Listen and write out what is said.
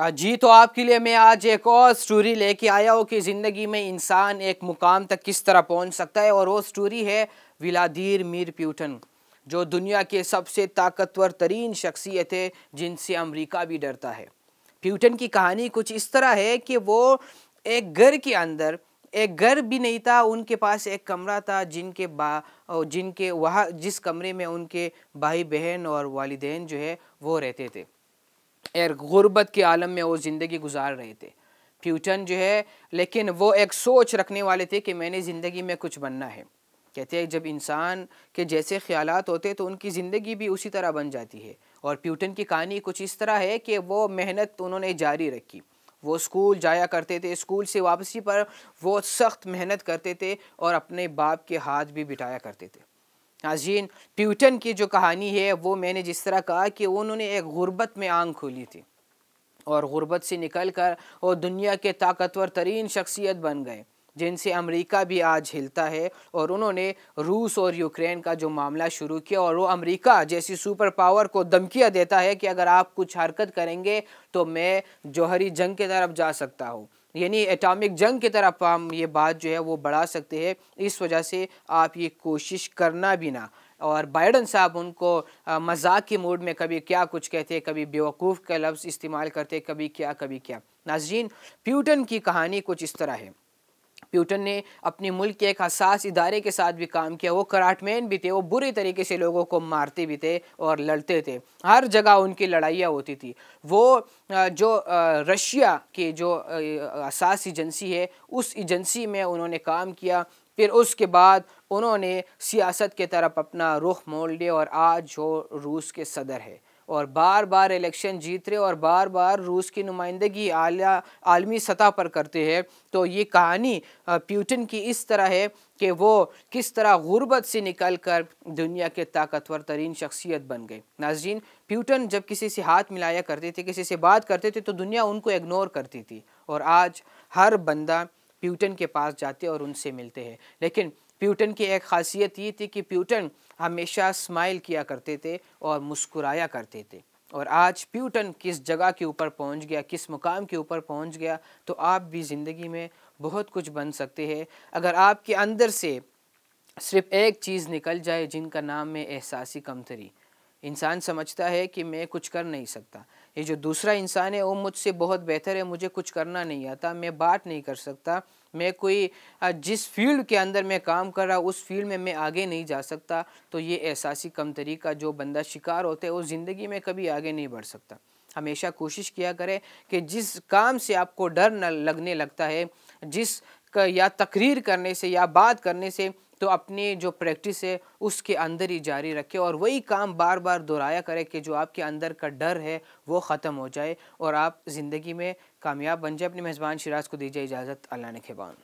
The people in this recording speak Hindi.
जी तो आपके लिए मैं आज एक और स्टोरी लेके आया हूँ कि ज़िंदगी में इंसान एक मुकाम तक किस तरह पहुँच सकता है और वो स्टोरी है विलादीर मीर प्यूटन जो दुनिया के सबसे ताकतवर तरीन शख्सियत है जिनसे अमेरिका भी डरता है प्यूटन की कहानी कुछ इस तरह है कि वो एक घर के अंदर एक घर भी नहीं था उनके पास एक कमरा था जिनके बा जिनके वहाँ जिस कमरे में उनके भाई बहन और वालदेन जो है वो रहते थे गुर्बत के आलम में वो ज़िंदगी गुजार रहे थे प्यूटन जो है लेकिन वो एक सोच रखने वाले थे कि मैंने ज़िंदगी में कुछ बनना है कहते हैं जब इंसान के जैसे ख्याल होते तो उनकी ज़िंदगी भी उसी तरह बन जाती है और प्यूटन की कहानी कुछ इस तरह है कि वो मेहनत उन्होंने जारी रखी वो स्कूल जाया करते थे स्कूल से वापसी पर वो सख्त मेहनत करते थे और अपने बाप के हाथ भी बिठाया करते थे नाजीन प्यूटन की जो कहानी है वो मैंने जिस तरह कहा कि उन्होंने एक गुर्बत में आंख खोली थी और गुर्बत से निकल कर वो दुनिया के ताकतवर तरीन शख्सियत बन गए जिनसे अमेरिका भी आज हिलता है और उन्होंने रूस और यूक्रेन का जो मामला शुरू किया और वो अमेरिका जैसी सुपर पावर को धमकियाँ देता है कि अगर आप कुछ हरकत करेंगे तो मैं जौहरी जंग की तरफ जा सकता हूँ यानी एटॉमिक जंग की तरफ हम ये बात जो है वो बढ़ा सकते हैं इस वजह से आप ये कोशिश करना भी ना और बाइडन साहब उनको मजाक के मूड में कभी क्या कुछ कहते हैं कभी बेवकूफ़ का लफ्ज़ इस्तेमाल करते कभी क्या कभी क्या नाजीन प्यूटन की कहानी कुछ इस तरह है प्यूटन ने अपने मुल्क के एक हसास इदारे के साथ भी काम किया वो कराटमैन भी थे वो बुरी तरीके से लोगों को मारते भी थे और लड़ते थे हर जगह उनकी लड़ाइयाँ होती थी वो जो रशिया की जो हसास एजेंसी है उस एजेंसी में उन्होंने काम किया फिर उसके बाद उन्होंने सियासत के तरफ अपना रुख मोड़ लिया और आज जो रूस के सदर है और बार बार इलेक्शन जीत रहे और बार बार रूस की नुमाइंदगी आला आलमी सतह पर करते हैं तो ये कहानी प्यूटन की इस तरह है कि वो किस तरह गुर्बत से निकल कर दुनिया के ताकतवर तरीन शख्सियत बन गए नाजीन प्यूटन जब किसी से हाथ मिलाया करते थे किसी से बात करते थे तो दुनिया उनको इग्नोर करती थी और आज हर बंदा प्यूटन के पास जाते और उनसे मिलते हैं लेकिन प्यूटन की एक खासियत ये थी कि प्यूटन हमेशा स्माइल किया करते थे और मुस्कुराया करते थे और आज प्यूटन किस जगह के ऊपर पहुंच गया किस मुकाम के ऊपर पहुंच गया तो आप भी ज़िंदगी में बहुत कुछ बन सकते हैं अगर आपके अंदर से सिर्फ एक चीज़ निकल जाए जिनका नाम है एहसासी कमतरी इंसान समझता है कि मैं कुछ कर नहीं सकता ये जो दूसरा इंसान है वो मुझसे बहुत बेहतर है मुझे कुछ करना नहीं आता मैं बात नहीं कर सकता मैं कोई जिस फील्ड के अंदर मैं काम कर रहा उस फील्ड में मैं आगे नहीं जा सकता तो ये एहसासी कमतरी का जो बंदा शिकार होता है वो ज़िंदगी में कभी आगे नहीं बढ़ सकता हमेशा कोशिश किया करें कि जिस काम से आपको डर न लगने लगता है जिस या तकरीर करने से या बात करने से तो अपनी जो प्रैक्टिस है उसके अंदर ही जारी रखें और वही काम बार बार दोहराया करें कि जो आपके अंदर का डर है वो ख़त्म हो जाए और आप ज़िंदगी में कामयाब बन जाए अपने मेज़बान शिराज को दीजिए इजाज़त अल्लाह ने खेबान